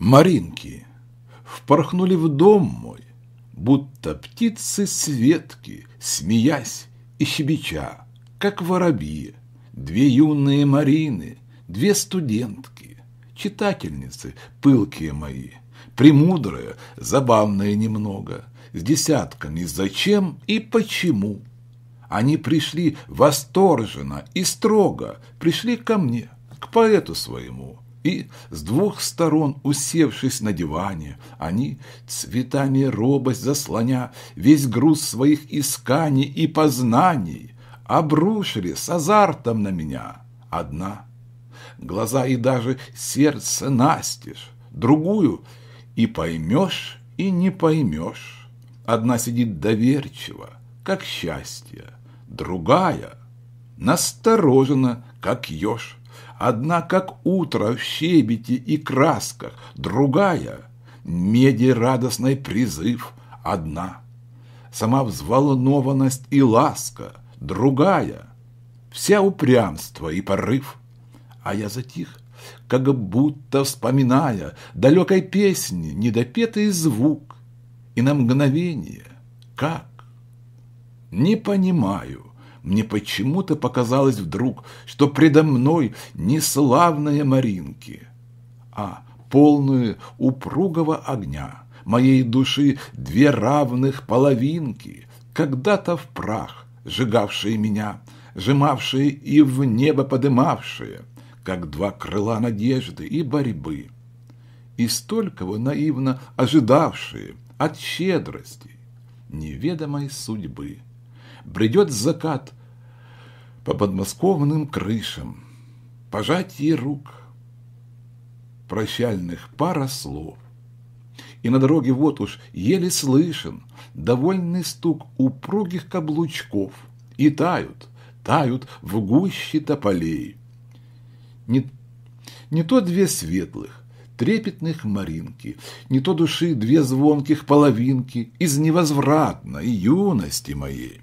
Маринки впорхнули в дом мой, будто птицы светки, смеясь и щебеча, как воробьи, две юные Марины, две студентки, читательницы, пылкие мои, премудрые, забавные немного, с десятками «зачем» и «почему». Они пришли восторженно и строго, пришли ко мне, к поэту своему, и с двух сторон, усевшись на диване, они, цветами робость заслоня, весь груз своих исканий и познаний, обрушили с азартом на меня. Одна, глаза и даже сердце настежь, другую и поймешь, и не поймешь. Одна сидит доверчиво, как счастье, другая насторожена, как еж. Одна как утро в щебете и красках, другая — меди радостный призыв, одна. Сама взволнованность и ласка, другая — вся упрямство и порыв. А я затих, как будто вспоминая далекой песни недопетый звук, и на мгновение, как? Не понимаю. Мне почему-то показалось вдруг, что предо мной неславные Маринки, а полные упругого огня моей души две равных половинки, когда-то в прах, сжигавшие меня, сжимавшие и в небо подымавшие, как два крыла надежды и борьбы, и столького наивно ожидавшие от щедрости неведомой судьбы бредет закат по подмосковным крышам. пожать ей рук, прощальных пара слов. И на дороге вот уж еле слышен довольный стук упругих каблучков. И тают, тают в гуще тополей. Не, не то две светлых, трепетных маринки, не то души две звонких половинки из невозвратной юности моей.